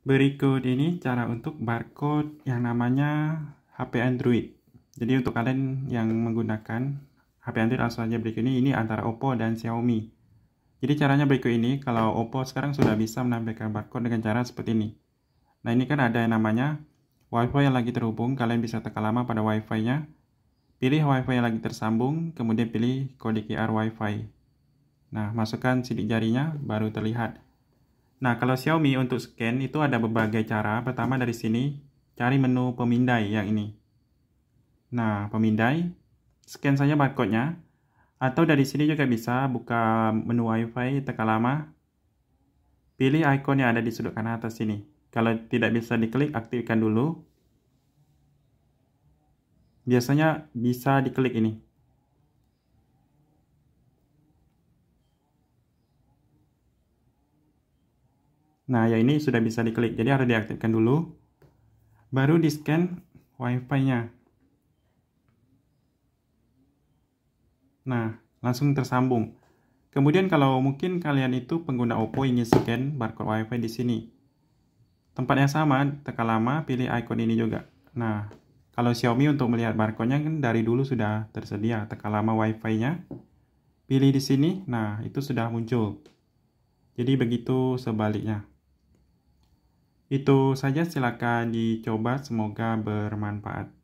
Berikut ini cara untuk barcode yang namanya HP Android. Jadi untuk kalian yang menggunakan HP Android langsung aja berikut ini, ini antara Oppo dan Xiaomi. Jadi caranya berikut ini, kalau Oppo sekarang sudah bisa menampilkan barcode dengan cara seperti ini. Nah ini kan ada yang namanya WiFi yang lagi terhubung, kalian bisa tekan lama pada WiFi-nya. Pilih WiFi yang lagi tersambung, kemudian pilih kode QR WiFi. Nah, masukkan sidik jarinya, baru terlihat. Nah, kalau Xiaomi untuk scan itu ada berbagai cara. Pertama dari sini, cari menu pemindai yang ini. Nah, pemindai, scan saja barcode-nya. Atau dari sini juga bisa buka menu WiFi, tekan lama. Pilih ikon yang ada di sudut kanan atas sini. Kalau tidak bisa diklik, aktifkan dulu. Biasanya bisa diklik ini. Nah, ya ini sudah bisa diklik. Jadi harus diaktifkan dulu. Baru di-scan Wi-Fi-nya. Nah, langsung tersambung. Kemudian kalau mungkin kalian itu pengguna Oppo ingin scan barcode Wi-Fi di sini. Tempat yang sama, tekan lama, pilih icon ini juga. Nah, kalau Xiaomi untuk melihat barcode-nya kan dari dulu sudah tersedia, tekan lama Wi-Fi-nya. Pilih di sini, nah itu sudah muncul. Jadi begitu sebaliknya. Itu saja silakan dicoba semoga bermanfaat.